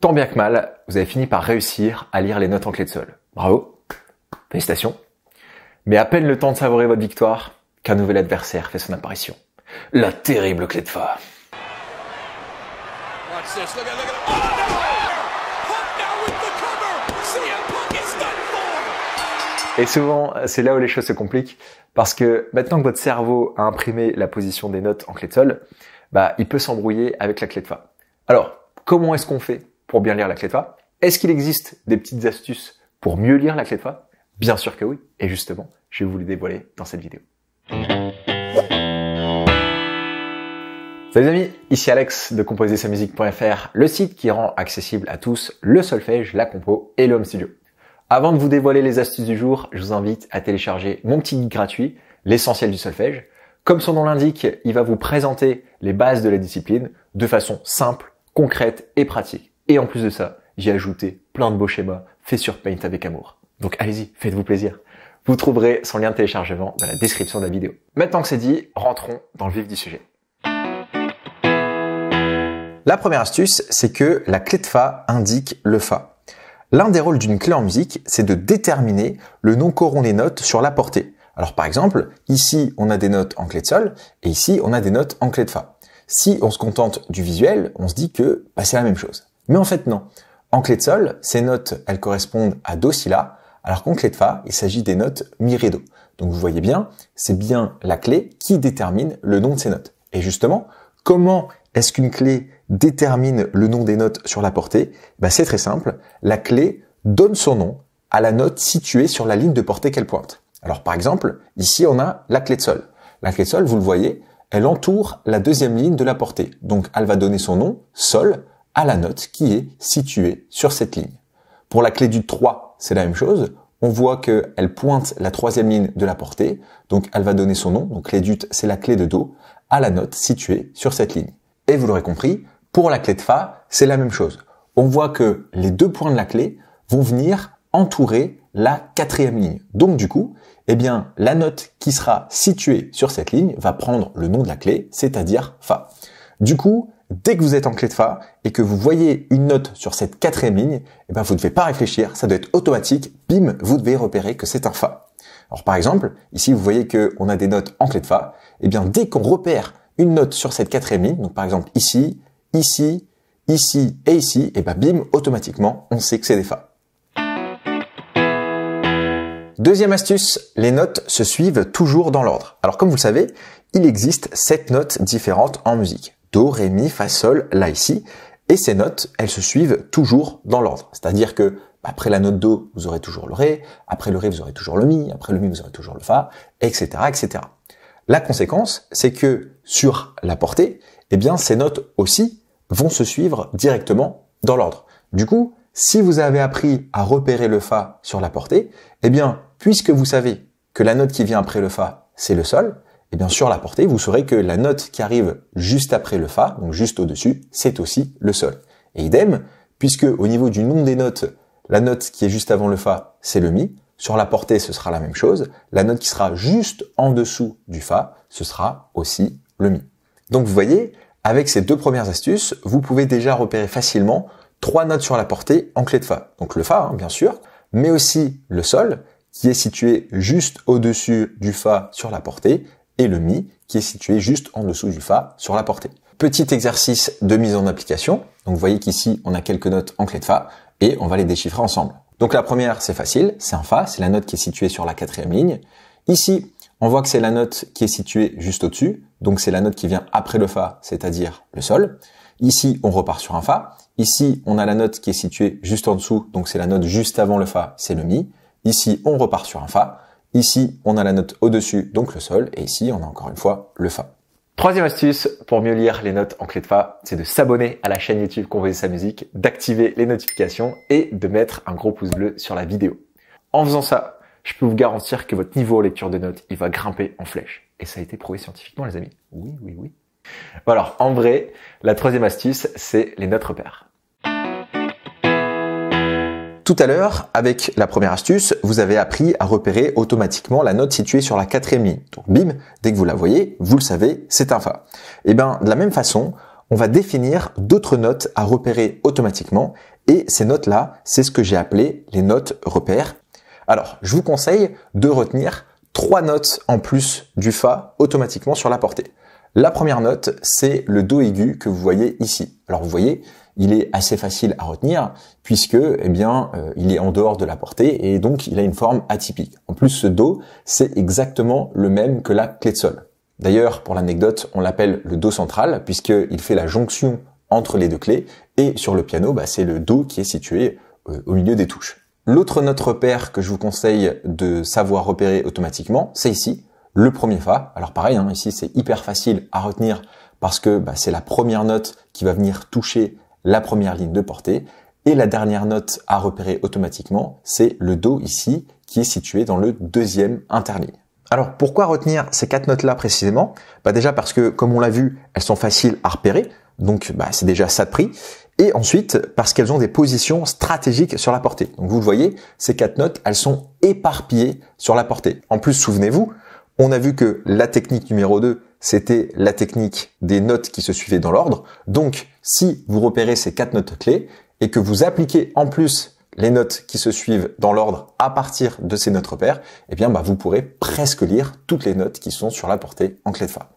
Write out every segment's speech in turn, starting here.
tant bien que mal, vous avez fini par réussir à lire les notes en clé de sol. Bravo, félicitations. Mais à peine le temps de savourer votre victoire qu'un nouvel adversaire fait son apparition. La terrible clé de fa. Oh, Et souvent, c'est là où les choses se compliquent, parce que maintenant que votre cerveau a imprimé la position des notes en clé de sol, bah, il peut s'embrouiller avec la clé de fa. Alors, comment est-ce qu'on fait pour bien lire la clé de fa Est-ce qu'il existe des petites astuces pour mieux lire la clé de fa Bien sûr que oui. Et justement, je vais vous les dévoiler dans cette vidéo. Salut les amis, ici Alex de composersamusique.fr, le site qui rend accessible à tous le solfège, la compo et le studio. Avant de vous dévoiler les astuces du jour, je vous invite à télécharger mon petit guide gratuit, l'essentiel du solfège. Comme son nom l'indique, il va vous présenter les bases de la discipline de façon simple, concrète et pratique. Et en plus de ça, j'ai ajouté plein de beaux schémas faits sur Paint avec amour. Donc allez-y, faites-vous plaisir. Vous trouverez son lien de téléchargement dans la description de la vidéo. Maintenant que c'est dit, rentrons dans le vif du sujet. La première astuce, c'est que la clé de Fa indique le Fa. L'un des rôles d'une clé en musique, c'est de déterminer le nom qu'auront les notes sur la portée. Alors par exemple, ici on a des notes en clé de sol et ici on a des notes en clé de Fa. Si on se contente du visuel, on se dit que bah, c'est la même chose. Mais en fait, non. En clé de sol, ces notes, elles correspondent à do si, la, alors qu'en clé de fa, il s'agit des notes mi ré do. Donc vous voyez bien, c'est bien la clé qui détermine le nom de ces notes. Et justement, comment est-ce qu'une clé détermine le nom des notes sur la portée ben C'est très simple, la clé donne son nom à la note située sur la ligne de portée qu'elle pointe. Alors par exemple, ici on a la clé de sol. La clé de sol, vous le voyez, elle entoure la deuxième ligne de la portée. Donc elle va donner son nom, sol, à la note qui est située sur cette ligne. Pour la clé du 3, c'est la même chose. On voit qu'elle pointe la troisième ligne de la portée, donc elle va donner son nom, donc clé dut, c'est la clé de Do, à la note située sur cette ligne. Et vous l'aurez compris, pour la clé de Fa, c'est la même chose. On voit que les deux points de la clé vont venir entourer la quatrième ligne. Donc du coup, eh bien, la note qui sera située sur cette ligne va prendre le nom de la clé, c'est-à-dire Fa. Du coup, dès que vous êtes en clé de fa et que vous voyez une note sur cette quatrième ligne, eh ben vous ne devez pas réfléchir, ça doit être automatique, bim, vous devez repérer que c'est un fa. Alors par exemple, ici vous voyez qu'on a des notes en clé de fa, eh bien dès qu'on repère une note sur cette quatrième ligne, donc par exemple ici, ici, ici et ici, et eh ben bim, automatiquement on sait que c'est des fa. Deuxième astuce, les notes se suivent toujours dans l'ordre. Alors comme vous le savez, il existe sept notes différentes en musique. Do, Ré, Mi, Fa, Sol, là ici. Et ces notes, elles se suivent toujours dans l'ordre. C'est-à-dire que après la note Do, vous aurez toujours le Ré, après le Ré, vous aurez toujours le Mi, après le Mi, vous aurez toujours le Fa, etc. etc. La conséquence, c'est que sur la portée, eh bien, ces notes aussi vont se suivre directement dans l'ordre. Du coup, si vous avez appris à repérer le Fa sur la portée, eh bien, puisque vous savez que la note qui vient après le Fa, c'est le Sol, et bien sur la portée, vous saurez que la note qui arrive juste après le Fa, donc juste au-dessus, c'est aussi le Sol. Et idem, puisque au niveau du nom des notes, la note qui est juste avant le Fa, c'est le Mi, sur la portée, ce sera la même chose, la note qui sera juste en dessous du Fa, ce sera aussi le Mi. Donc vous voyez, avec ces deux premières astuces, vous pouvez déjà repérer facilement trois notes sur la portée en clé de Fa. Donc le Fa, hein, bien sûr, mais aussi le Sol, qui est situé juste au-dessus du Fa sur la portée, et le mi qui est situé juste en dessous du fa sur la portée. Petit exercice de mise en application. Donc vous voyez qu'ici on a quelques notes en clé de fa et on va les déchiffrer ensemble. Donc la première c'est facile, c'est un fa, c'est la note qui est située sur la quatrième ligne. Ici on voit que c'est la note qui est située juste au-dessus, donc c'est la note qui vient après le fa, c'est-à-dire le sol. Ici on repart sur un fa. Ici on a la note qui est située juste en dessous, donc c'est la note juste avant le fa, c'est le mi. Ici on repart sur un fa. Ici, on a la note au-dessus, donc le sol, et ici, on a encore une fois le fa. Troisième astuce pour mieux lire les notes en clé de fa, c'est de s'abonner à la chaîne YouTube Convoyer sa musique, d'activer les notifications et de mettre un gros pouce bleu sur la vidéo. En faisant ça, je peux vous garantir que votre niveau de lecture de notes, il va grimper en flèche. Et ça a été prouvé scientifiquement, les amis. Oui, oui, oui. alors, en vrai, la troisième astuce, c'est les notes repères. Tout à l'heure, avec la première astuce, vous avez appris à repérer automatiquement la note située sur la quatrième ligne. Donc bim, dès que vous la voyez, vous le savez, c'est un Fa. Et eh bien, de la même façon, on va définir d'autres notes à repérer automatiquement. Et ces notes-là, c'est ce que j'ai appelé les notes repères. Alors, je vous conseille de retenir trois notes en plus du Fa automatiquement sur la portée. La première note, c'est le Do aigu que vous voyez ici. Alors vous voyez, il est assez facile à retenir puisque eh bien euh, il est en dehors de la portée et donc il a une forme atypique. En plus ce do c'est exactement le même que la clé de sol. D'ailleurs pour l'anecdote on l'appelle le do central puisqu'il fait la jonction entre les deux clés et sur le piano bah, c'est le do qui est situé euh, au milieu des touches. L'autre note repère que je vous conseille de savoir repérer automatiquement c'est ici le premier Fa. Alors pareil, hein, ici c'est hyper facile à retenir parce que bah, c'est la première note qui va venir toucher la première ligne de portée. Et la dernière note à repérer automatiquement, c'est le Do ici, qui est situé dans le deuxième interligne. Alors pourquoi retenir ces quatre notes-là précisément bah Déjà parce que, comme on l'a vu, elles sont faciles à repérer, donc bah, c'est déjà ça de prix. Et ensuite, parce qu'elles ont des positions stratégiques sur la portée. Donc vous le voyez, ces quatre notes, elles sont éparpillées sur la portée. En plus, souvenez-vous, on a vu que la technique numéro 2, c'était la technique des notes qui se suivaient dans l'ordre. Donc, si vous repérez ces quatre notes clés et que vous appliquez en plus les notes qui se suivent dans l'ordre à partir de ces notes repères, eh bien, bah, vous pourrez presque lire toutes les notes qui sont sur la portée en clé de fa.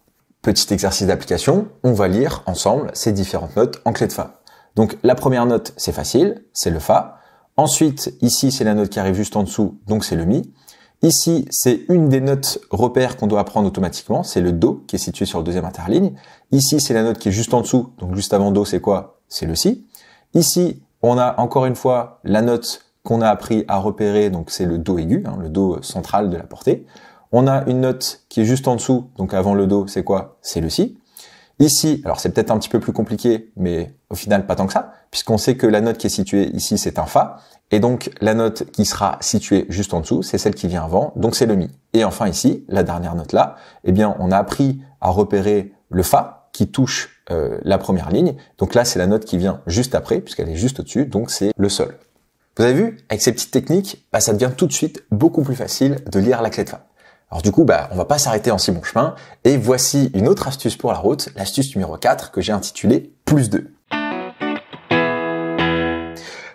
Petit exercice d'application, on va lire ensemble ces différentes notes en clé de fa. Donc, la première note, c'est facile, c'est le fa. Ensuite, ici, c'est la note qui arrive juste en dessous, donc c'est le mi. Ici, c'est une des notes repères qu'on doit apprendre automatiquement, c'est le Do qui est situé sur le deuxième interligne. Ici, c'est la note qui est juste en dessous, donc juste avant Do, c'est quoi C'est le Si. Ici, on a encore une fois la note qu'on a appris à repérer, donc c'est le Do aigu, hein, le Do central de la portée. On a une note qui est juste en dessous, donc avant le Do, c'est quoi C'est le Si. Ici, alors c'est peut-être un petit peu plus compliqué, mais au final pas tant que ça, puisqu'on sait que la note qui est située ici, c'est un Fa, et donc la note qui sera située juste en dessous, c'est celle qui vient avant, donc c'est le Mi. Et enfin ici, la dernière note là, eh bien on a appris à repérer le Fa qui touche euh, la première ligne, donc là c'est la note qui vient juste après, puisqu'elle est juste au-dessus, donc c'est le Sol. Vous avez vu, avec ces petites techniques, bah, ça devient tout de suite beaucoup plus facile de lire la clé de Fa. Alors du coup, bah, on va pas s'arrêter en si bon chemin. Et voici une autre astuce pour la route, l'astuce numéro 4 que j'ai intitulée plus 2.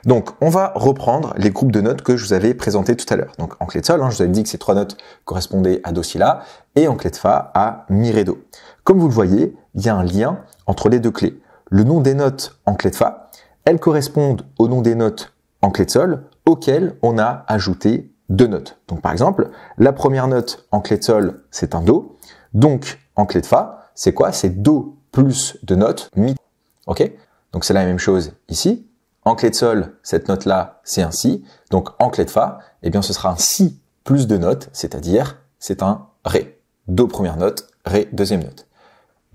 Donc, on va reprendre les groupes de notes que je vous avais présentés tout à l'heure. Donc, en clé de sol, hein, je vous avais dit que ces trois notes correspondaient à do si la et en clé de fa à mi ré do. Comme vous le voyez, il y a un lien entre les deux clés. Le nom des notes en clé de fa, elles correspondent au nom des notes en clé de sol auxquelles on a ajouté deux notes. Donc par exemple, la première note en clé de sol, c'est un Do. Donc en clé de Fa, c'est quoi C'est Do plus deux notes, Mi. Ok Donc c'est la même chose ici. En clé de sol, cette note-là, c'est un Si. Donc en clé de Fa, eh bien ce sera un Si plus deux notes, c'est-à-dire c'est un Ré. Do première note, Ré deuxième note.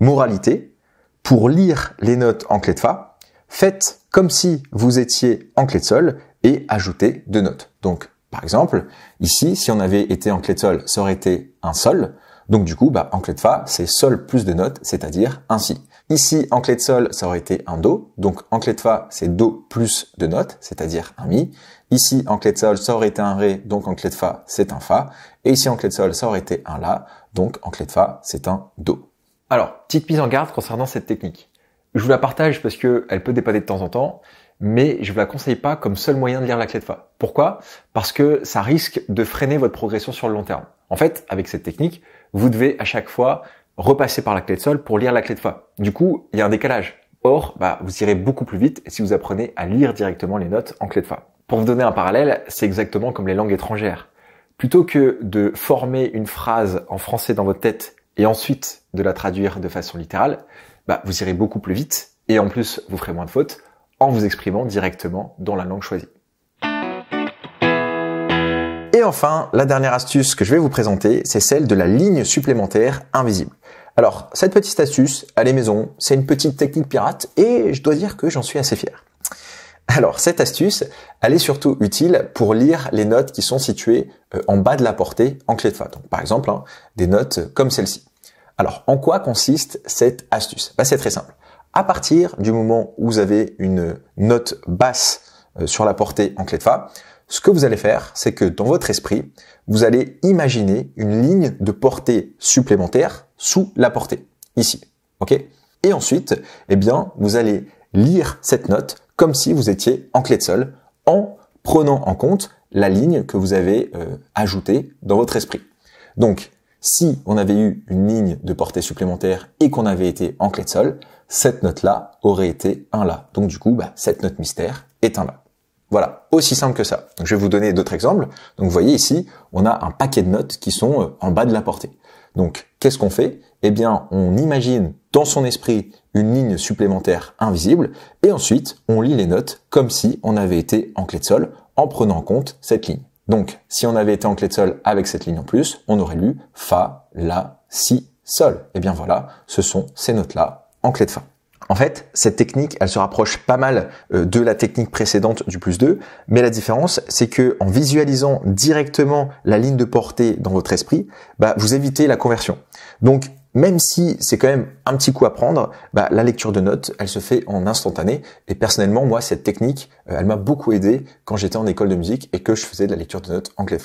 Moralité, pour lire les notes en clé de Fa, faites comme si vous étiez en clé de sol et ajoutez deux notes. Donc par exemple, ici, si on avait été en clé de sol, ça aurait été un sol. Donc du coup, bah, en clé de fa, c'est sol plus de notes, c'est-à-dire un SI. Ici, en clé de sol, ça aurait été un do. Donc en clé de fa, c'est do plus de notes, c'est-à-dire un mi. Ici, en clé de sol, ça aurait été un ré. Donc en clé de fa, c'est un fa. Et ici, en clé de sol, ça aurait été un la. Donc en clé de fa, c'est un do. Alors, petite mise en garde concernant cette technique. Je vous la partage parce qu'elle peut dépanner de temps en temps mais je vous la conseille pas comme seul moyen de lire la clé de fa. Pourquoi Parce que ça risque de freiner votre progression sur le long terme. En fait, avec cette technique, vous devez à chaque fois repasser par la clé de sol pour lire la clé de fa. Du coup, il y a un décalage. Or, bah, vous irez beaucoup plus vite si vous apprenez à lire directement les notes en clé de fa. Pour vous donner un parallèle, c'est exactement comme les langues étrangères. Plutôt que de former une phrase en français dans votre tête et ensuite de la traduire de façon littérale, bah, vous irez beaucoup plus vite et en plus vous ferez moins de fautes en vous exprimant directement dans la langue choisie. Et enfin, la dernière astuce que je vais vous présenter, c'est celle de la ligne supplémentaire invisible. Alors, cette petite astuce, à est maison, c'est une petite technique pirate et je dois dire que j'en suis assez fier. Alors, cette astuce, elle est surtout utile pour lire les notes qui sont situées euh, en bas de la portée en clé de fa. par exemple, hein, des notes comme celle-ci. Alors, en quoi consiste cette astuce bah, C'est très simple à partir du moment où vous avez une note basse euh, sur la portée en clé de fa, ce que vous allez faire, c'est que dans votre esprit, vous allez imaginer une ligne de portée supplémentaire sous la portée, ici. ok Et ensuite, eh bien, vous allez lire cette note comme si vous étiez en clé de sol, en prenant en compte la ligne que vous avez euh, ajoutée dans votre esprit. Donc, si on avait eu une ligne de portée supplémentaire et qu'on avait été en clé de sol, cette note-là aurait été un La. Donc du coup, bah, cette note mystère est un La. Voilà, aussi simple que ça. je vais vous donner d'autres exemples. Donc vous voyez ici, on a un paquet de notes qui sont euh, en bas de la portée. Donc qu'est-ce qu'on fait Eh bien, on imagine dans son esprit une ligne supplémentaire invisible et ensuite on lit les notes comme si on avait été en clé de sol en prenant en compte cette ligne. Donc, si on avait été en clé de sol avec cette ligne en plus, on aurait lu Fa, La, Si, Sol. Et eh bien voilà, ce sont ces notes-là en clé de fa. En fait, cette technique, elle se rapproche pas mal euh, de la technique précédente du plus 2, mais la différence, c'est que en visualisant directement la ligne de portée dans votre esprit, bah, vous évitez la conversion. Donc, même si c'est quand même un petit coup à prendre, bah, la lecture de notes, elle se fait en instantané. Et personnellement, moi, cette technique, euh, elle m'a beaucoup aidé quand j'étais en école de musique et que je faisais de la lecture de notes en clé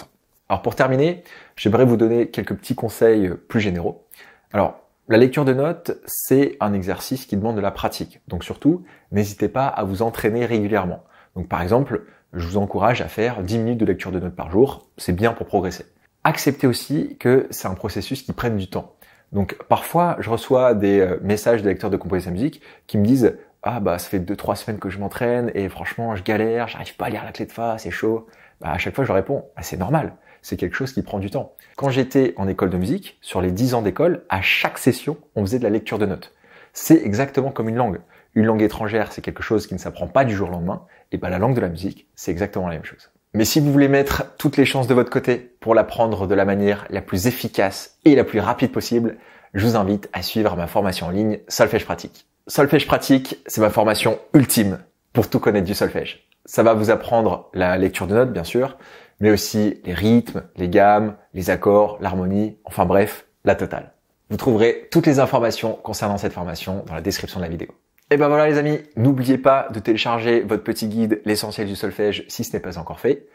Alors pour terminer, j'aimerais vous donner quelques petits conseils euh, plus généraux. Alors, la lecture de notes, c'est un exercice qui demande de la pratique. Donc surtout, n'hésitez pas à vous entraîner régulièrement. Donc par exemple, je vous encourage à faire 10 minutes de lecture de notes par jour. C'est bien pour progresser. Acceptez aussi que c'est un processus qui prenne du temps. Donc parfois, je reçois des euh, messages des lecteurs de Composer sa musique qui me disent "Ah bah ça fait deux trois semaines que je m'entraîne et franchement, je galère, j'arrive pas à lire la clé de fa, c'est chaud." Bah à chaque fois je réponds ah, "C'est normal, c'est quelque chose qui prend du temps." Quand j'étais en école de musique, sur les 10 ans d'école, à chaque session, on faisait de la lecture de notes. C'est exactement comme une langue. Une langue étrangère, c'est quelque chose qui ne s'apprend pas du jour au lendemain, et bah la langue de la musique, c'est exactement la même chose. Mais si vous voulez mettre toutes les chances de votre côté pour l'apprendre de la manière la plus efficace et la plus rapide possible, je vous invite à suivre ma formation en ligne Solfège pratique. Solfège pratique, c'est ma formation ultime pour tout connaître du solfège. Ça va vous apprendre la lecture de notes, bien sûr, mais aussi les rythmes, les gammes, les accords, l'harmonie, enfin bref, la totale. Vous trouverez toutes les informations concernant cette formation dans la description de la vidéo. Et ben voilà les amis, n'oubliez pas de télécharger votre petit guide L'essentiel du solfège si ce n'est pas encore fait.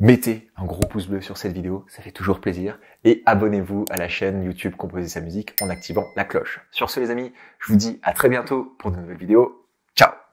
Mettez un gros pouce bleu sur cette vidéo, ça fait toujours plaisir. Et abonnez-vous à la chaîne YouTube Composer sa musique en activant la cloche. Sur ce les amis, je vous dis à très bientôt pour de nouvelles vidéos. Ciao